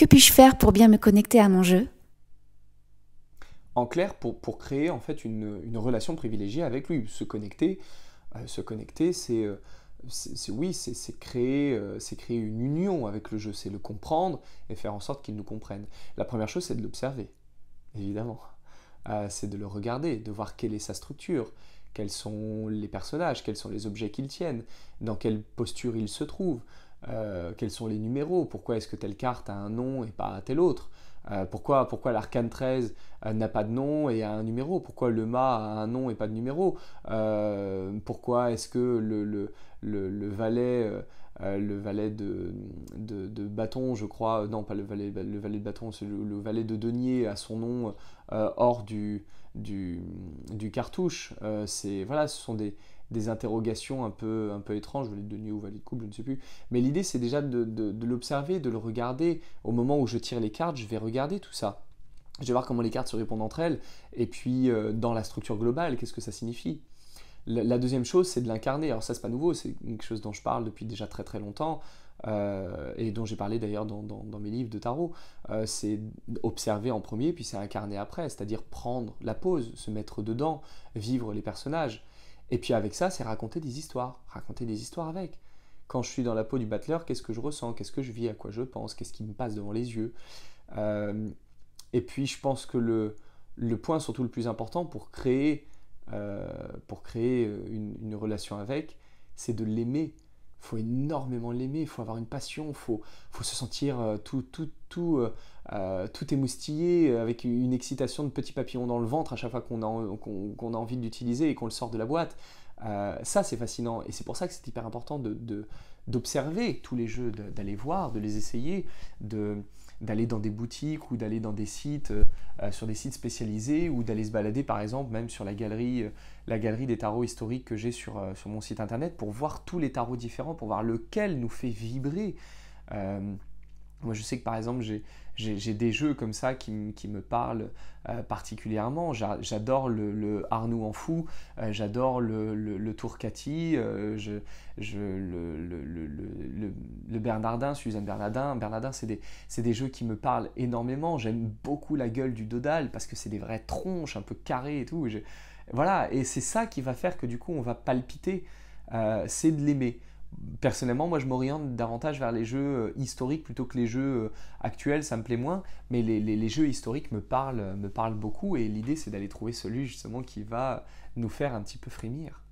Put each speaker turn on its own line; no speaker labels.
Que puis-je faire pour bien me connecter à mon jeu En clair, pour, créer en fait une, relation privilégiée avec lui, se connecter, euh, se connecter, c'est euh, oui, c'est créer, euh, créer une union avec le jeu, c'est le comprendre et faire en sorte qu'il nous comprenne. La première chose, c'est de l'observer, évidemment. c'est de le regarder, de voir quelle est sa structure, quels sont les personnages, quels sont les objets qu'il tiennent, dans quelle posture il se trouve. Euh, quels sont les numéros, pourquoi est-ce que telle carte a un nom et pas tel autre, euh, pourquoi, pourquoi l'arcane 13 euh, n'a pas de nom et a un numéro, pourquoi le mât a un nom et pas de numéro, pourquoi est-ce que le, le, le, valet, le valet euh, euh, de, de, bâton, je crois, euh, non pas le valet, le valet de bâton, c'est le, valet de denier à son nom hors du, du, cartouche. c'est voilà, ce sont des, des interrogations un peu, un peu étranges, valet de denier ou valet de coupe, je ne sais plus. Mais l'idée, c'est déjà de, de, l'observer, de le regarder. Au moment où je tire les cartes, je vais regarder tout ça. Je vais voir comment les cartes se répondent entre elles, et puis dans la structure globale, qu'est-ce que ça signifie. La deuxième chose, c'est de l'incarner. Alors ça, c'est pas nouveau, c'est quelque chose dont je parle depuis déjà très très longtemps. Euh, et dont j'ai parlé d'ailleurs dans, mes livres de tarot, euh, c'est observer en premier, puis c'est incarner après, c'est-à-dire prendre la pose se mettre dedans, vivre les personnages. Et puis avec ça, c'est raconter des histoires, raconter des histoires avec. Quand je suis dans la peau du battleur, qu'est-ce que je ressens, qu'est-ce que je vis, à quoi je pense, qu'est-ce qui me passe devant les yeux. Euh, et puis je pense que le point surtout le plus important pour créer euh, pour créer euh, une, relation avec, c'est de l'aimer. Il faut énormément l'aimer, il faut avoir une passion, il faut, se sentir euh, tout, tout, tout, tout émoustillé, avec une excitation de petits papillons dans le ventre à chaque fois qu'on a, a, envie d'utiliser et qu'on le sort de la boîte. ça, c'est fascinant. Et c'est pour ça que c'est hyper important d'observer de, d'observer tous les jeux, d'aller voir, de les essayer, de, d'aller dans des boutiques ou d'aller dans des sites, euh, sur des sites spécialisés ou d'aller se balader par exemple même sur la galerie, euh, la galerie des tarots historiques que j'ai sur, euh, sur, mon site internet pour voir tous les tarots différents, pour voir lequel nous fait vibrer. Moi, je sais que par exemple, j'ai des jeux comme ça qui, me parlent euh, particulièrement. J'adore le, Arnoux en fou, j'adore le, le, euh, Tourcati, euh, le, Bernardin, Suzanne Bernardin. Bernardin, c'est des, jeux qui me parlent énormément. J'aime beaucoup la gueule du Dodal parce que c'est des vraies tronches un peu carrées et tout. voilà, et c'est ça qui va faire que du coup, on va palpiter. c'est de l'aimer personnellement, moi, je m'oriente davantage vers les jeux euh, historiques plutôt que les jeux euh, actuels, ça me plaît moins, mais les, jeux historiques me parlent, me parlent beaucoup, et l'idée, c'est d'aller trouver celui justement qui va nous faire un petit peu frémir.